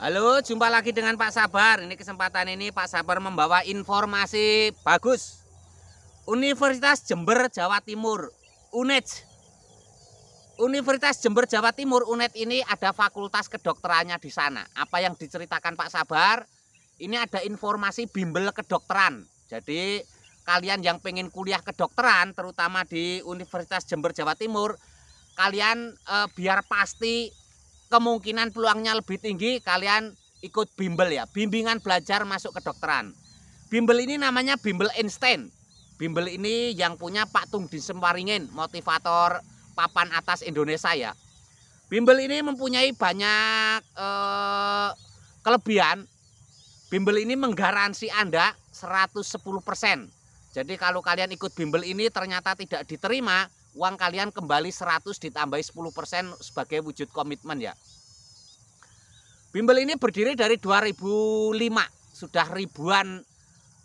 Halo, jumpa lagi dengan Pak Sabar. Ini kesempatan ini Pak Sabar membawa informasi bagus. Universitas Jember Jawa Timur, UNED. Universitas Jember Jawa Timur UNED ini ada fakultas kedokterannya di sana. Apa yang diceritakan Pak Sabar? Ini ada informasi bimbel kedokteran. Jadi kalian yang pengen kuliah kedokteran terutama di Universitas Jember Jawa Timur kalian eh, biar pasti kemungkinan peluangnya lebih tinggi kalian ikut bimbel ya, bimbingan belajar masuk kedokteran. Bimbel ini namanya bimbel Einstein. Bimbel ini yang punya Pak Tung Semwaringin, motivator papan atas Indonesia ya. Bimbel ini mempunyai banyak eh, kelebihan. Bimbel ini menggaransi Anda 110%. Jadi kalau kalian ikut bimbel ini ternyata tidak diterima, uang kalian kembali 100 ditambahi 10% sebagai wujud komitmen ya. Bimbel ini berdiri dari 2005, sudah ribuan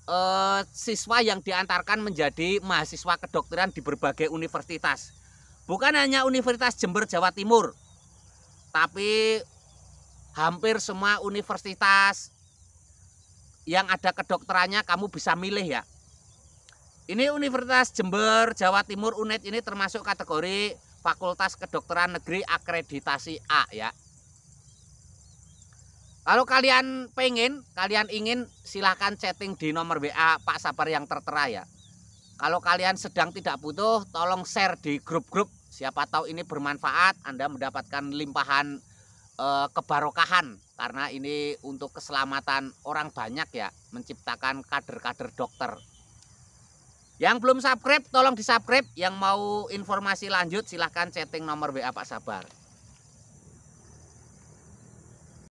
eh, siswa yang diantarkan menjadi mahasiswa kedokteran di berbagai universitas. Bukan hanya Universitas Jember Jawa Timur, tapi hampir semua universitas yang ada kedokterannya kamu bisa milih ya ini Universitas Jember Jawa Timur UNED ini termasuk kategori Fakultas Kedokteran Negeri akreditasi A ya. Kalau kalian pengen, kalian ingin silahkan chatting di nomor WA Pak Sabar yang tertera ya. Kalau kalian sedang tidak butuh, tolong share di grup-grup. Siapa tahu ini bermanfaat, Anda mendapatkan limpahan e, kebarokahan karena ini untuk keselamatan orang banyak ya, menciptakan kader-kader dokter. Yang belum subscribe tolong di subscribe Yang mau informasi lanjut silahkan chatting nomor WA Pak Sabar